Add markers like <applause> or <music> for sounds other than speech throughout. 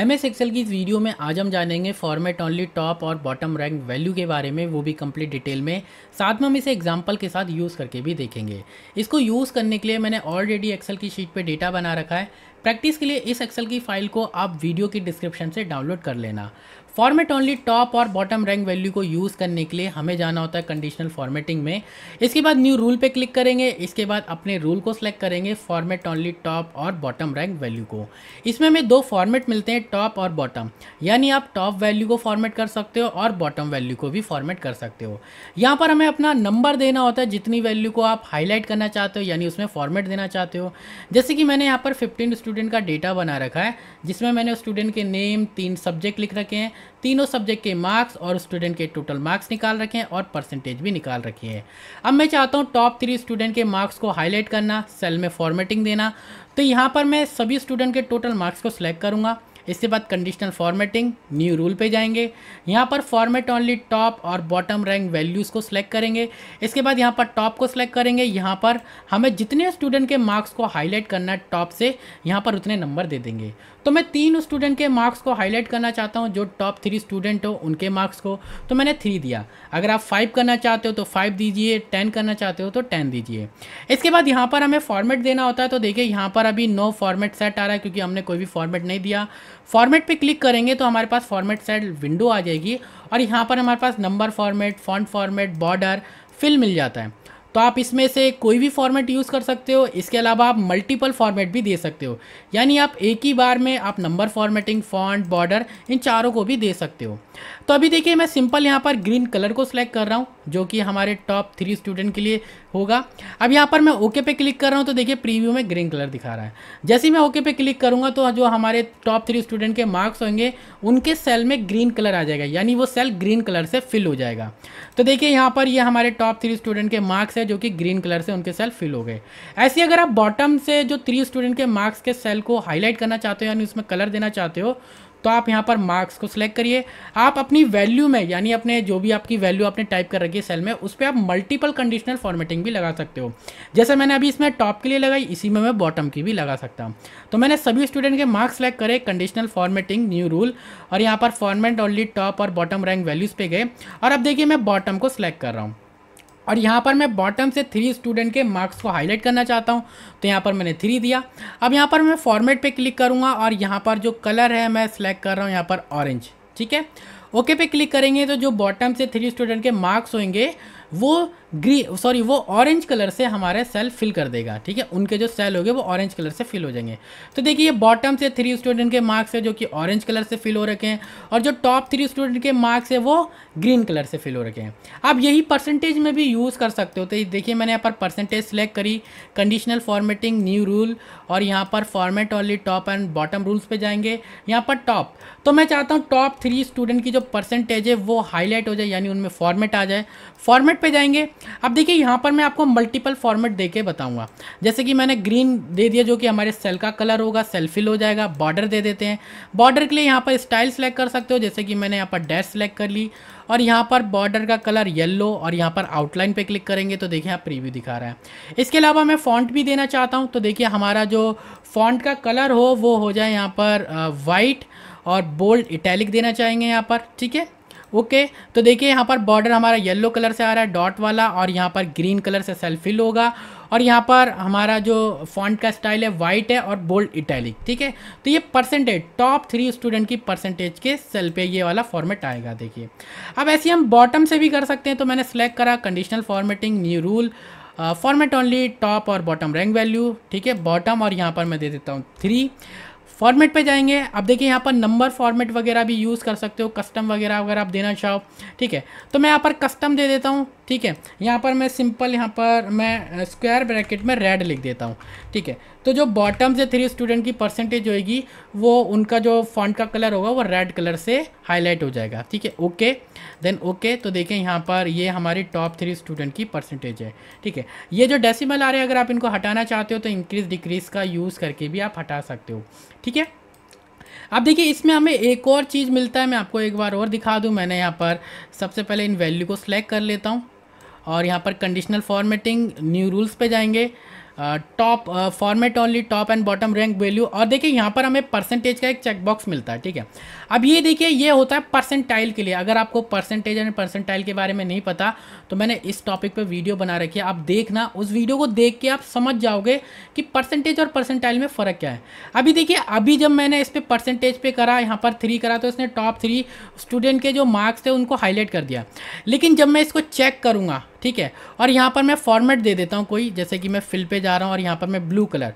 M S Excel की इस video में आज हम जानेंगे फॉर्मेट ओनली टॉप और बॉटम रैंक वैल्यू के बारे में वो भी कंप्लीट डिटेल में साथ में हम इसे एग्जांपल के साथ यूज़ करके भी देखेंगे इसको यूज़ करने के लिए मैंने ऑलरेडी एक्सेल की शीट पे डेटा बना रखा है प्रैक्टिस के लिए इस एक्सेल की फाइल को आप वीडियो की डिस्क्रिप्शन से डाउनलोड कर लेना फॉर्मेट ओनली टॉप और बॉटम रैंक वैल्यू को यूज़ करने के लिए हमें जाना होता है कंडीशनल फॉर्मेटिंग में इसके बाद न्यू रूल पे क्लिक करेंगे इसके बाद अपने रूल को सिलेक्ट करेंगे फॉर्मेट ओनली टॉप और बॉटम रैंक वैल्यू को इसमें हमें दो फॉर्मेट मिलते हैं टॉप और बॉटम यानी आप टॉप वैल्यू को फॉर्मेट कर सकते हो और बॉटम वैल्यू को भी फॉर्मेट कर सकते हो यहाँ पर हमें अपना नंबर देना होता है जितनी वैल्यू को आप हाईलाइट करना चाहते हो यानी उसमें फॉर्मेट देना चाहते हो जैसे कि मैंने यहाँ पर फिफ्टीन स्टूडेंट स्टूडेंट का डेटा बना रखा है जिसमें मैंने स्टूडेंट के नेम तीन सब्जेक्ट लिख रखे हैं तीनों सब्जेक्ट के मार्क्स और स्टूडेंट के टोटल मार्क्स निकाल रखे हैं और परसेंटेज भी निकाल रखी है अब मैं चाहता हूँ टॉप थ्री स्टूडेंट के मार्क्स को हाईलाइट करना सेल में फॉर्मेटिंग देना तो यहाँ पर मैं सभी स्टूडेंट के टोटल मार्क्स को सिलेक्ट करूँगा इसके बाद कंडीशनल फॉर्मेटिंग न्यू रूल पे जाएंगे यहाँ पर फॉर्मेट ओनली टॉप और बॉटम रैंक वैल्यूज़ को सिलेक्ट करेंगे इसके बाद यहाँ पर टॉप को सिलेक्ट करेंगे यहाँ पर हमें जितने स्टूडेंट के मार्क्स को हाईलाइट करना है टॉप से यहाँ पर उतने नंबर दे देंगे तो मैं तीन स्टूडेंट के मार्क्स को हाईलाइट करना चाहता हूँ जो टॉप थ्री स्टूडेंट हो उनके मार्क्स को तो मैंने थ्री दिया अगर आप फाइव करना चाहते हो तो फाइव दीजिए टेन करना चाहते हो तो टेन दीजिए इसके बाद यहाँ पर हमें फॉर्मेट देना होता है तो देखिए यहाँ पर अभी नो फॉर्मेट सेट आ रहा है क्योंकि हमने कोई भी फॉर्मेट नहीं दिया फॉर्मेट पे क्लिक करेंगे तो हमारे पास फॉर्मेट साइड विंडो आ जाएगी और यहाँ पर हमारे पास number format font format border fill मिल जाता है तो आप इसमें से कोई भी फॉर्मेट यूज़ कर सकते हो इसके अलावा आप मल्टीपल फॉर्मेट भी दे सकते हो यानी आप एक ही बार में आप नंबर फॉर्मेटिंग फॉन्ट बॉर्डर इन चारों को भी दे सकते हो तो अभी देखिए मैं सिंपल यहाँ पर ग्रीन कलर को सिलेक्ट कर रहा हूँ जो कि हमारे टॉप थ्री स्टूडेंट के लिए होगा अब यहाँ पर मैं ओके पे क्लिक कर रहा हूँ तो देखिए प्रीव्यू में ग्रीन कलर दिखा रहा है जैसे ही मैं ओके पे क्लिक करूँगा तो जो हमारे टॉप थ्री स्टूडेंट के मार्क्स होंगे उनके सेल में ग्रीन कलर आ जाएगा यानी वो सेल ग्रीन कलर से फिल हो जाएगा तो देखिए यहाँ पर ये यह हमारे टॉप थ्री स्टूडेंट के मार्क्स गए जो कि ग्रीन कलर से उनके सेल फिल हो गए ऐसे अगर आप बॉटम से जो थ्री स्टूडेंट के मार्क्स के सेल को हाईलाइट करना चाहते हो यानी उसमें कलर देना चाहते हो तो आप यहाँ पर मार्क्स को सिलेक्ट करिए आप अपनी वैल्यू में यानी अपने जो भी आपकी वैल्यू आपने टाइप कर रखी है सेल में उस पर आप मल्टीपल कंडीशनल फॉर्मेटिंग भी लगा सकते हो जैसे मैंने अभी इसमें टॉप के लिए लगाई इसी में मैं बॉटम की भी लगा सकता हूँ तो मैंने सभी स्टूडेंट के मार्क्स सेलेक्ट करे कंडीशनल फॉर्मेटिंग न्यू रूल और यहाँ पर फॉर्मेट ऑनली टॉप और बॉटम रैंक वैल्यूज़ पे गए और अब देखिए मैं बॉटम को सिलेक्ट कर रहा हूँ और यहाँ पर मैं बॉटम से थ्री स्टूडेंट के मार्क्स को हाईलाइट करना चाहता हूँ तो यहाँ पर मैंने थ्री दिया अब यहाँ पर मैं फॉर्मेट पे क्लिक करूँगा और यहाँ पर जो कलर है मैं सिलेक्ट कर रहा हूँ यहाँ पर ऑरेंज ठीक है ओके पे क्लिक करेंगे तो जो बॉटम से थ्री स्टूडेंट के मार्क्स होंगे वो ग्री सॉरी वो ऑरेंज कलर से हमारे सेल फिल कर देगा ठीक है उनके जो सेल होंगे वो ऑरेंज कलर से फिल हो जाएंगे तो देखिए ये बॉटम से थ्री स्टूडेंट के मार्क्स है जो कि ऑरेंज कलर से फिल हो रखे हैं और जो टॉप थ्री स्टूडेंट के मार्क्स है वो ग्रीन कलर से फिल हो रखे हैं आप यही परसेंटेज में भी यूज़ कर सकते हो तो देखिए मैंने यहाँ पर परसेंटेज सेलेक्ट करी कंडीशनल फॉर्मेटिंग न्यू रूल और यहाँ पर format only top and bottom rules पर जाएंगे यहाँ पर टॉप तो मैं चाहता हूँ टॉप थ्री स्टूडेंट की जो परसेंटेज है वो हाईलाइट हो जाए यानी उनमें फॉर्मेट आ जाए फॉर्मेट पर जाएंगे अब देखिए यहाँ पर मैं आपको मल्टीपल फॉर्मेट दे के जैसे कि मैंने ग्रीन दे दिया जो कि हमारे सेल का कलर होगा सेल फिल हो जाएगा बॉर्डर दे देते हैं बॉर्डर के लिए यहाँ पर स्टाइल सेलेक्ट कर सकते हो जैसे कि मैंने यहाँ पर डैश सेलेक्ट कर ली और यहाँ पर बॉर्डर का कलर येलो और यहाँ पर आउटलाइन पर क्लिक करेंगे तो देखिए आप प्रीव्यू दिखा रहा है इसके अलावा मैं फ़ॉन्ट भी देना चाहता हूँ तो देखिए हमारा जो फ़ॉन्ट का कलर हो वो हो जाए यहाँ पर वाइट और बोल्ड इटैलिक देना चाहेंगे यहाँ पर ठीक है ओके तो देखिए यहाँ पर बॉर्डर हमारा येलो कलर से आ रहा है डॉट वाला और यहाँ पर ग्रीन कलर से सेल्फिल होगा और यहाँ पर हमारा जो फॉन्ट का स्टाइल है वाइट है और बोल्ड इटैलिक ठीक है तो ये परसेंटेज टॉप थ्री स्टूडेंट की परसेंटेज के सेल पे ये वाला फॉर्मेट आएगा देखिए अब ऐसे हम बॉटम से भी कर सकते हैं तो मैंने सेलेक्ट करा conditional formatting new rule format only top और बॉटम रैंक वैल्यू ठीक है बॉटम और यहाँ पर मैं दे देता हूँ थ्री फॉर्मेट पे जाएंगे आप देखिए यहाँ पर नंबर फॉर्मेट वगैरह भी यूज़ कर सकते हो कस्टम वगैरह अगर आप देना चाहो ठीक है तो मैं यहाँ पर कस्टम दे देता हूँ ठीक है यहाँ पर मैं सिंपल यहाँ पर मैं स्क्वायर uh, ब्रैकेट में रेड लिख देता हूँ ठीक है तो जो बॉटम से थ्री स्टूडेंट की परसेंटेज होएगी वो उनका जो फॉन्ट का कलर होगा वो रेड कलर से हाईलाइट हो जाएगा ठीक है ओके देन ओके तो देखें यहाँ पर ये हमारी टॉप थ्री स्टूडेंट की परसेंटेज है ठीक है ये जो डेसीमल आ रहे हैं अगर आप इनको हटाना चाहते हो तो इंक्रीज डिक्रीज का यूज़ करके भी आप हटा सकते हो ठीक है अब देखिए इसमें हमें एक और चीज़ मिलता है मैं आपको एक बार और दिखा दूँ मैंने यहाँ पर सबसे पहले इन वैल्यू को सिलेक्ट कर लेता हूँ और यहाँ पर कंडीशनल फॉर्मेटिंग न्यू रूल्स पे जाएंगे top format only top and bottom rank value और देखिए यहाँ पर हमें परसेंटेज का एक चेकबॉक्स मिलता है ठीक है अब ये देखिए ये होता है परसेंटाइल के लिए अगर आपको परसेंटेज एंड परसेंटाइल के बारे में नहीं पता तो मैंने इस टॉपिक पर वीडियो बना रखी है आप देखना उस वीडियो को देख के आप समझ जाओगे कि परसेंटेज और परसेंटाइल में फ़र्क क्या है अभी देखिए अभी जब मैंने इस पर परसेंटेज पे करा यहाँ पर थ्री करा तो इसने टॉप थ्री स्टूडेंट के जो मार्क्स थे उनको हाईलाइट कर दिया लेकिन जब मैं इसको चेक करूँगा ठीक है और यहाँ पर मैं फॉर्मेट दे देता हूँ कोई जैसे कि मैं फिल पे जा रहा हूँ और यहाँ पर मैं ब्लू कलर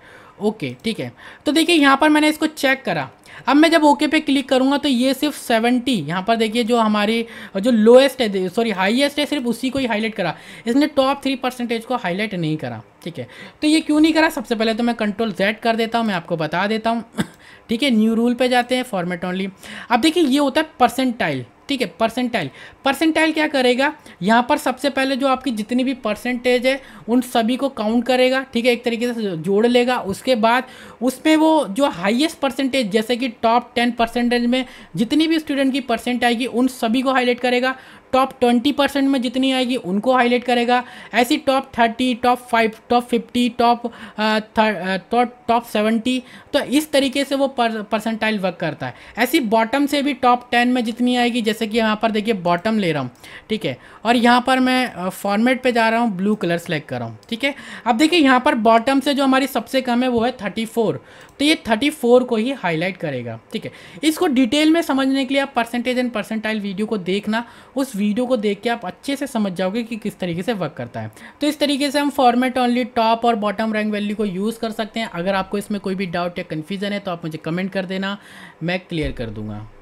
ओके ठीक है तो देखिए यहाँ पर मैंने इसको चेक करा अब मैं जब ओके पे क्लिक करूँगा तो ये सिर्फ 70 यहाँ पर देखिए जो हमारी जो लोएस्ट है सॉरी हाईएस्ट है सिर्फ उसी को ही हाईलाइट करा इसने टॉप थ्री परसेंटेज को हाईलाइट नहीं करा ठीक है तो ये क्यों नहीं करा सबसे पहले तो मैं कंट्रोल जेड कर देता हूँ मैं आपको बता देता हूँ <coughs> ठीक है न्यू रूल पे जाते हैं फॉर्मेट ओनली अब देखिए ये होता है परसेंटाइल ठीक है परसेंटाइल परसेंटाइल क्या करेगा यहाँ पर सबसे पहले जो आपकी जितनी भी परसेंटेज है उन सभी को काउंट करेगा ठीक है एक तरीके से जोड़ लेगा उसके बाद उसमें वो जो हाईएस्ट परसेंटेज जैसे कि टॉप टेन परसेंटेज में जितनी भी स्टूडेंट की परसेंट आएगी उन सभी को हाईलाइट करेगा टॉप ट्वेंटी परसेंट में जितनी आएगी उनको हाईलाइट करेगा ऐसी top thirty top five top fifty top तो टॉप सेवेंटी तो इस तरीके से वो परसेंटाइल वर्क करता है ऐसी बॉटम से भी टॉप टेन में जितनी आएगी जैसे कि यहाँ पर देखिए बॉटम ले रहा हूँ ठीक है और यहाँ पर मैं फॉर्मेट पर जा रहा हूँ ब्लू कलर सेलेक्ट कर रहा हूँ ठीक है अब देखिए यहाँ पर बॉटम से जो हमारी सबसे कम है वो है थर्टी फोर तो ये थर्टी फोर को ही हाईलाइट करेगा ठीक है इसको डिटेल में समझने के लिए आप परसेंटेज एंड परसेंटाइल वीडियो को देखना उस वीडियो को देख के आप अच्छे से समझ जाओगे कि किस तरीके से वर्क करता है तो इस तरीके से हम फॉर्मेट ऑनली टॉप और बॉटम रैंक वैल्यू को यूज़ कर सकते हैं अगर आपको इसमें कोई भी डाउट या कन्फ्यूज़न है तो आप मुझे कमेंट कर देना मैं क्लियर कर दूंगा